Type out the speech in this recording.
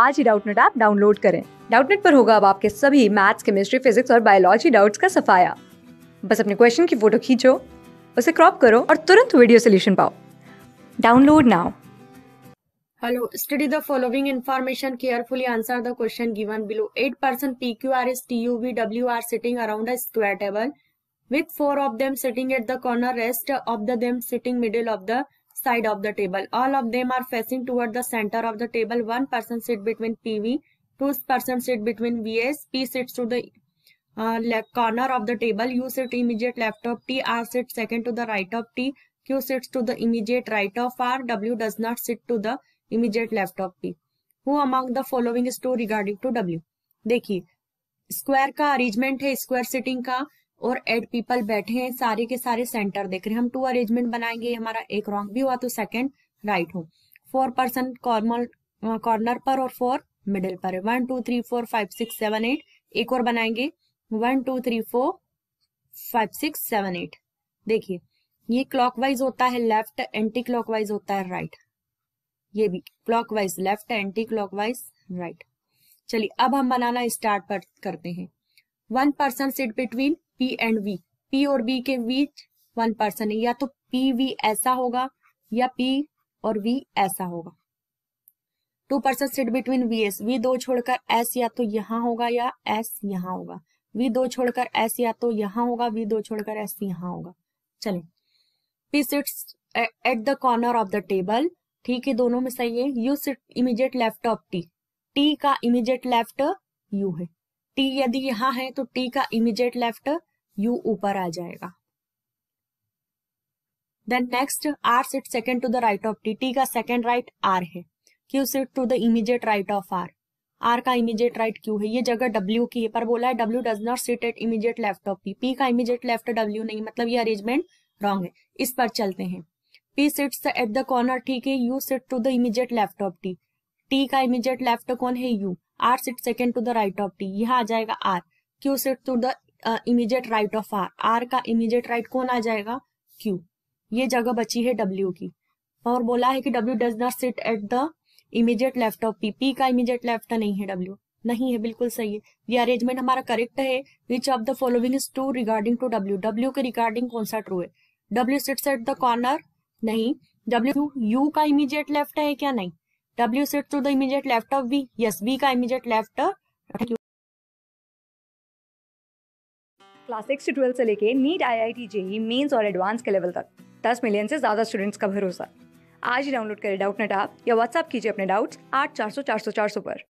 आज ही Doubtnut app download करें डाउटनेट पर होगा अब आपके सभी मैथ्स केमिस्ट्री फिजिक्स और बायोलॉजी डाउट्स का सफाया बस अपने क्वेश्चन की फोटो खींचो उसे क्रॉप करो और तुरंत वीडियो सोल्यूशन पाओ download now Hello, study the following information carefully. Answer the question given below. 8 person PQR is TUVW are sitting around a square table with four of them sitting at the corner, rest of the them sitting middle of the side of the table all of them are facing toward the centre of the table one person seat between P V two person seat between V S P seat to the corner of the table U seat immediate left of T R seat second to the right of T Q seat to the immediate right of R W does not seat to the immediate left of P who among the following to regarding to W देखिए square का arrangement है square seating का और add people बैठे हैं सारे के सारे सेंटर देख रहे हैं हम टू अरेंजमेंट बनाएंगे हमारा एक रॉन्ग भी हुआ तो सेकंड राइट हो फोर पर्सन कॉर्मल कॉर्नर पर और फोर मिडिल पर है one two three four five six seven eight एक और बनाएंगे one two three four five six seven eight देखिए ये क्लॉक होता है लेफ्ट एंटी क्लॉक होता है राइट ये भी clockwise left anti clock right चलिए अब हम बनाना स्टार्ट करते हैं one person sit between P and V P और बी के बीच वन पर्सन है या तो पी वी ऐसा होगा या पी और वी ऐसा होगा two person sit between V S V दो छोड़कर एस या तो यहाँ होगा या एस यहाँ होगा वी दो छोड़कर एस या तो यहाँ होगा वी दो छोड़कर एस यहाँ होगा चले P sits at the corner of the table ठीक है दोनों में सही है U sit immediate left of T T का इमीजिएट लेफ्ट यू है टी यदि यहां है तो टी का इमीजिएट लेफ्ट यू ऊपर आ जाएगा then next R sit second to the right of T T का सेकेंड राइट आर है Q sit to the immediate right of R R का इमीजिएट राइट क्यू है ये जगह डब्ल्यू की है पर बोला है W does not sit at immediate left of P P का इमीजिएट लेफ्ट डब्ल्यू नहीं मतलब ये अरेंजमेंट रॉन्ग है इस पर चलते हैं P sits at the corner ठीक है U sit to the immediate left of T T का इमीजिएट लेफ्ट कौन है U R sit second to the right of T यह आ जाएगा R Q sit to the immediate right of R R का immediate right कौन आ जाएगा क्यू ये जगह बची है डब्ल्यू की और बोला है कि W does not sit at the immediate left of P P का इमीजिएट लेफ्ट नहीं है डब्ल्यू नहीं है बिल्कुल सही है ये अरेंजमेंट हमारा करेक्ट है which of the following is true regarding to W W के रिगार्डिंग कौन सा ट्रू है W sits at the corner नहीं डब्ल्यू यू का इमीजिएट लेफ्ट है क्या नहीं W sits to the immediate left of V. Yes, V का immediate left. Class six to twelfth से लेके NEET I I T JEE mains और advance के लेवल तक दस मिलियन से ज़्यादा स्टूडेंट्स का भरोसा आज ही डाउनलोड करें डाउट नेट या व्हाट्सअप कीजिए अपने डाउट्स आठ चार सौ चार सौ चार सौ पर